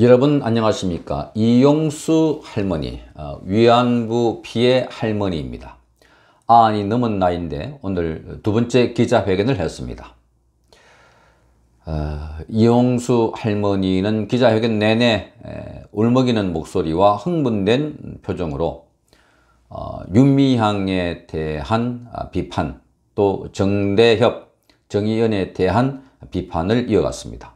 여러분 안녕하십니까 이용수 할머니 어, 위안부 피해 할머니입니다 아니 넘은 나이인데 오늘 두 번째 기자회견을 했습니다 어, 이용수 할머니는 기자회견 내내 울먹이는 목소리와 흥분된 표정으로 어, 윤미향에 대한 비판 또 정대협 정의연에 대한 비판을 이어갔습니다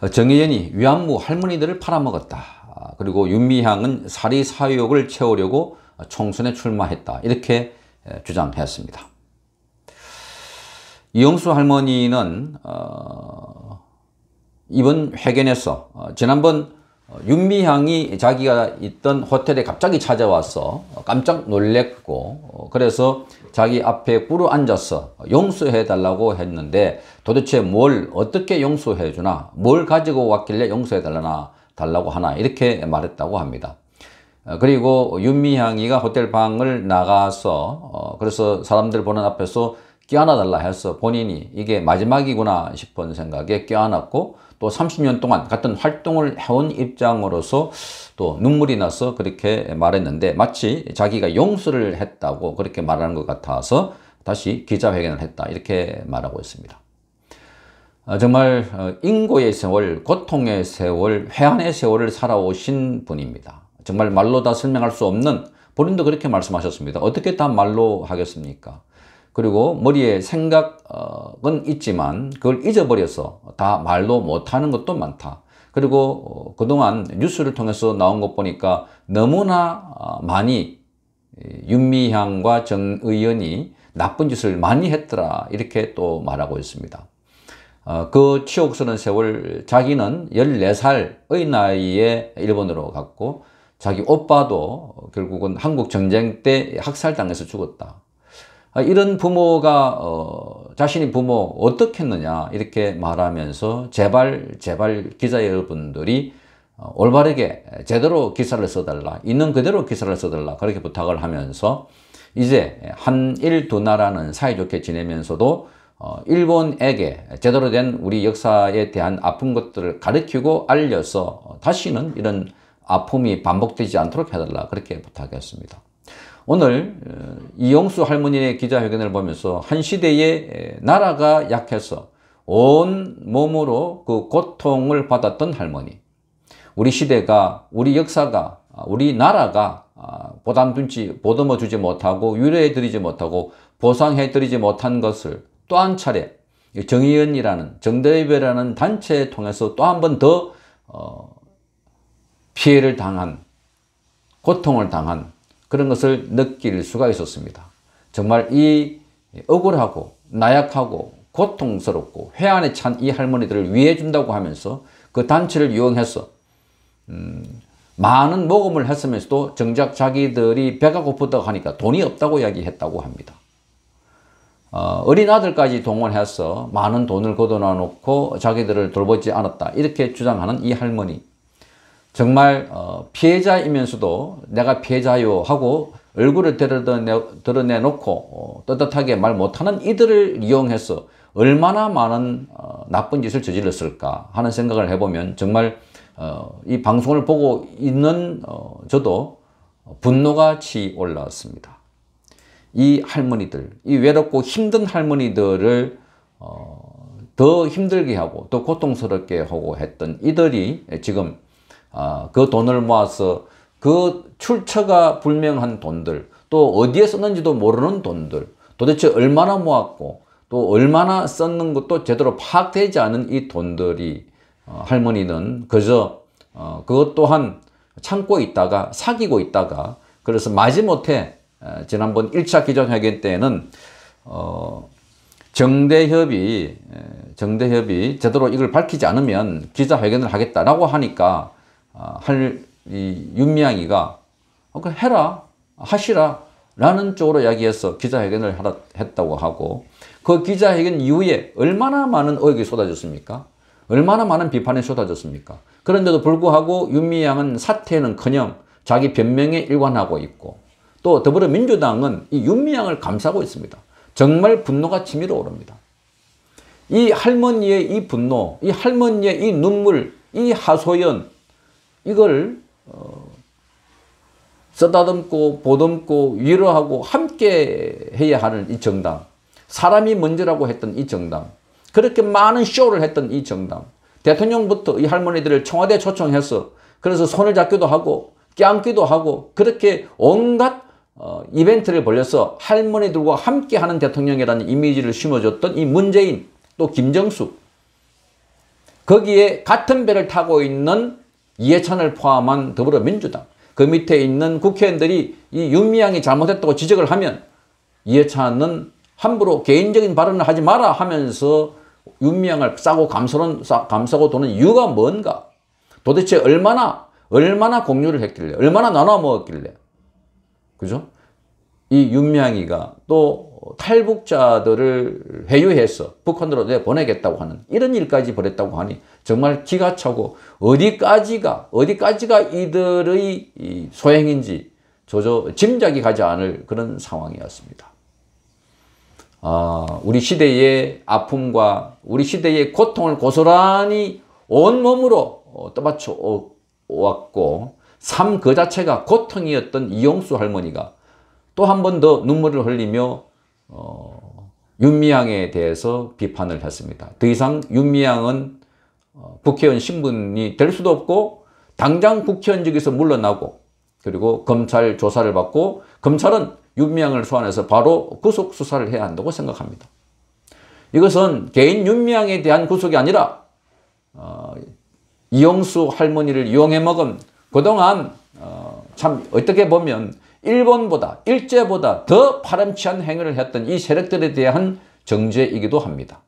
어, 정혜연이 위안부 할머니들을 팔아먹었다. 아, 그리고 윤미향은 사리 사욕을 채우려고 어, 총선에 출마했다. 이렇게 주장했습니다. 이영수 할머니는 어, 이번 회견에서 지난번 어, 윤미향이 자기가 있던 호텔에 갑자기 찾아와서 깜짝 놀랬고 어, 그래서 자기 앞에 꿇어 앉아서 용서해 달라고 했는데 도대체 뭘 어떻게 용서해 주나 뭘 가지고 왔길래 용서해 달라나 달라고 하나 이렇게 말했다고 합니다. 어, 그리고 윤미향이가 호텔 방을 나가서 그래서 사람들 보는 앞에서 껴안아 달라 해서 본인이 이게 마지막이구나 싶은 생각에 껴안았고 또 30년 동안 같은 활동을 해온 입장으로서 또 눈물이 나서 그렇게 말했는데 마치 자기가 용서를 했다고 그렇게 말하는 것 같아서 다시 기자회견을 했다 이렇게 말하고 있습니다. 아, 정말 어, 인고의 세월, 고통의 세월, 회한의 세월을 살아오신 분입니다. 정말 말로 다 설명할 수 없는 본인도 그렇게 말씀하셨습니다. 어떻게 다 말로 하겠습니까? 그리고 머리에 생각은 있지만 그걸 잊어버려서 다 말로 못하는 것도 많다. 그리고 어, 그동안 뉴스를 통해서 나온 것 보니까 너무나 어, 많이 윤미향과 전 의원이 나쁜 짓을 많이 했더라 이렇게 또 말하고 있습니다. 어, 그치옥스러운 세월 자기는 14살의 나이에 일본으로 갔고 자기 오빠도 결국은 한국 전쟁 때 학살당해서 죽었다. 아, 이런 부모가 어, 자신이 부모 어떻게했느냐 이렇게 말하면서 제발 제발 기자 여러분들이 어, 올바르게 제대로 기사를 써달라 있는 그대로 기사를 써달라 그렇게 부탁을 하면서 이제 한 일 두 나라는 사이좋게 지내면서도 어, 일본에게 제대로 된 우리 역사에 대한 아픈 것들을 가르치고 알려서 다시는 이런 아픔이 반복되지 않도록 해달라 그렇게 부탁했습니다. 오늘 어, 이용수 할머니의 기자회견을 보면서 한 시대에 나라가 약해서 온 몸으로 그 고통을 받았던 할머니 우리 시대가 우리 역사가 아, 우리 나라가 아, 보담든지 보듬어 주지 못하고 유례해 드리지 못하고 보상해 드리지 못한 것을 또 한 차례 정의연이라는 정대협라는 단체에 통해서 또 한 번더 어, 피해를 당한 고통을 당한 그런 것을 느낄 수가 있었습니다. 정말 이 억울하고 나약하고 고통스럽고 회한에 찬 이 할머니들을 위해 준다고 하면서 그 단체를 이용해서 음, 많은 모금을 했으면서도 정작 자기들이 배가 고프다고 하니까 돈이 없다고 이야기했다고 합니다. 어, 어린아들까지 동원해서 많은 돈을 거둬놔 놓고 자기들을 돌보지 않았다 이렇게 주장하는 이 할머니 정말 어, 피해자이면서도 내가 피해자요 하고 얼굴을 드러내, 드러내놓고 어, 떳떳하게 말 못하는 이들을 이용해서 얼마나 많은 어, 나쁜 짓을 저질렀을까 하는 생각을 해보면 정말 어, 이 방송을 보고 있는 어, 저도 분노가 치 올라왔습니다. 이 할머니들, 이 외롭고 힘든 할머니들을 어, 더 힘들게 하고 더 고통스럽게 하고 했던 이들이 지금 아, 그 돈을 모아서 그 출처가 불명한 돈들 또 어디에 썼는지도 모르는 돈들 도대체 얼마나 모았고 또 얼마나 썼는 것도 제대로 파악되지 않은 이 돈들이 어, 할머니는 그저 어, 그것 또한 참고 있다가 사귀고 있다가 그래서 마지못해 지난번 1차 기자회견 때는 어, 정대협이 정대협이 제대로 이걸 밝히지 않으면 기자회견을 하겠다라고 하니까 아, 할이 윤미향이가 어, 그 해라 하시라 라는 쪽으로 이야기해서 기자회견을 하라, 했다고 하고 그 기자회견 이후에 얼마나 많은 의혹이 쏟아졌습니까? 얼마나 많은 비판이 쏟아졌습니까? 그런데도 불구하고 윤미향은 사퇴는커녕 자기 변명에 일관하고 있고 또 더불어민주당은 이 윤미향을 감싸고 있습니다. 정말 분노가 치밀어 오릅니다. 이 할머니의 이 분노, 이 할머니의 이 눈물, 이 하소연, 이걸 어, 쓰다듬고 보듬고 위로하고 함께 해야 하는 이 정당 사람이 먼저라고 했던 이 정당 그렇게 많은 쇼를 했던 이 정당 대통령부터 이 할머니들을 청와대 초청해서 그래서 손을 잡기도 하고 껴안기도 하고 그렇게 온갖 어, 이벤트를 벌려서 할머니들과 함께하는 대통령이라는 이미지를 심어줬던 이 문재인 또 김정숙 거기에 같은 배를 타고 있는 이해찬을 포함한 더불어민주당 그 밑에 있는 국회의원들이 이 윤미향이 잘못했다고 지적을 하면 이해찬은 함부로 개인적인 발언을 하지 마라 하면서 윤미향을 싸고 감싸는, 감싸고 도는 이유가 뭔가 도대체 얼마나 얼마나 공유를 했길래 얼마나 나눠 먹었길래 그죠? 이 윤미향이가 또 탈북자들을 회유해서 북한으로 내보내겠다고 하는 이런 일까지 벌였다고 하니 정말 기가 차고 어디까지가 어디까지가 이들의 소행인지 조저 짐작이 가지 않을 그런 상황이었습니다. 아, 우리 시대의 아픔과 우리 시대의 고통을 고스란히 온몸으로 어, 떠받쳐 왔고 삶 그 자체가 고통이었던 이용수 할머니가 또 한 번 더 눈물을 흘리며 어, 윤미향에 대해서 비판을 했습니다. 더 이상 윤미향은 어, 국회의원 신분이 될 수도 없고 당장 국회의원직에서 물러나고 그리고 검찰 조사를 받고 검찰은 윤미향을 소환해서 바로 구속 수사를 해야 한다고 생각합니다. 이것은 개인 윤미향에 대한 구속이 아니라 어, 이영수 할머니를 이용해 먹은 그동안 어, 참 어떻게 보면 일본보다 일제보다 더 파렴치한 행위를 했던 이 세력들에 대한 정죄이기도 합니다.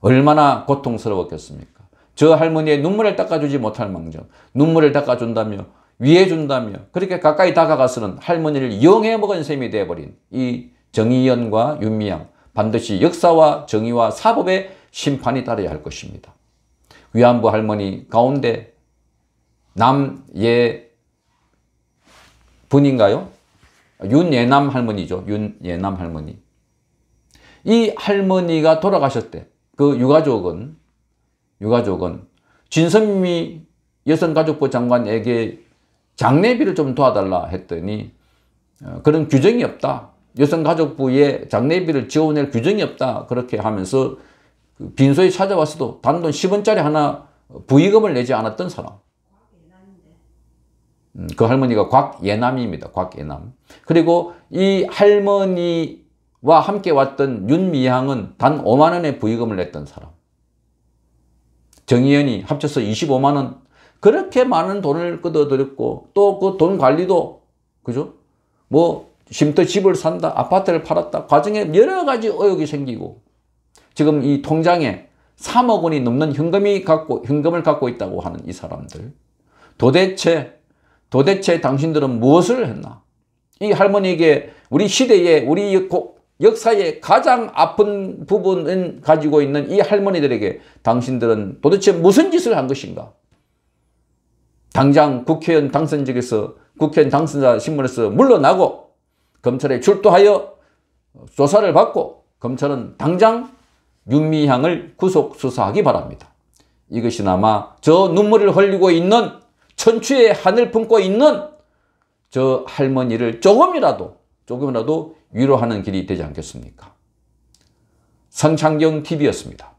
얼마나 고통스러웠겠습니까? 저 할머니의 눈물을 닦아주지 못할 망정, 눈물을 닦아준다며, 위해준다며, 그렇게 가까이 다가가서는 할머니를 영해 먹은 셈이 되어버린 이 정의연과 윤미향, 반드시 역사와 정의와 사법의 심판이 따라야 할 것입니다. 위안부 할머니 가운데 남예 분인가요? 윤예남 할머니죠. 윤예남 할머니. 이 할머니가 돌아가셨대. 그 유가족은 유가족은 진선미 여성가족부 장관에게 장례비를 좀 도와달라 했더니 어, 그런 규정이 없다. 여성가족부에 장례비를 지원할 규정이 없다. 그렇게 하면서 그 빈소에 찾아왔어도 단돈 10원짜리 하나 부의금을 내지 않았던 사람. 음, 그 할머니가 곽예남입니다. 곽예남. 그리고 이 할머니와 함께 왔던 윤미향은 단 5만 원의 부의금을 냈던 사람. 정의연이 합쳐서 25만 원. 그렇게 많은 돈을 끄어들였고 또 그 돈 관리도 그죠? 뭐 쉼터 집을 산다, 아파트를 팔았다. 과정에 여러 가지 의혹이 생기고 지금 이 통장에 3억 원이 넘는 현금이 갖고 현금을 갖고 있다고 하는 이 사람들 도대체 도대체 당신들은 무엇을 했나? 이 할머니에게 우리 시대에 우리 역사의 가장 아픈 부분을 가지고 있는 이 할머니들에게 당신들은 도대체 무슨 짓을 한 것인가? 당장 국회의원 당선직에서 국회의원 당선자 신문에서 물러나고 검찰에 출두하여 조사를 받고 검찰은 당장 윤미향을 구속 수사하기 바랍니다. 이것이나마 저 눈물을 흘리고 있는 천추의 한을 품고 있는 저 할머니를 조금이라도 조금이라도 위로하는 길이 되지 않겠습니까? 성창경TV였습니다.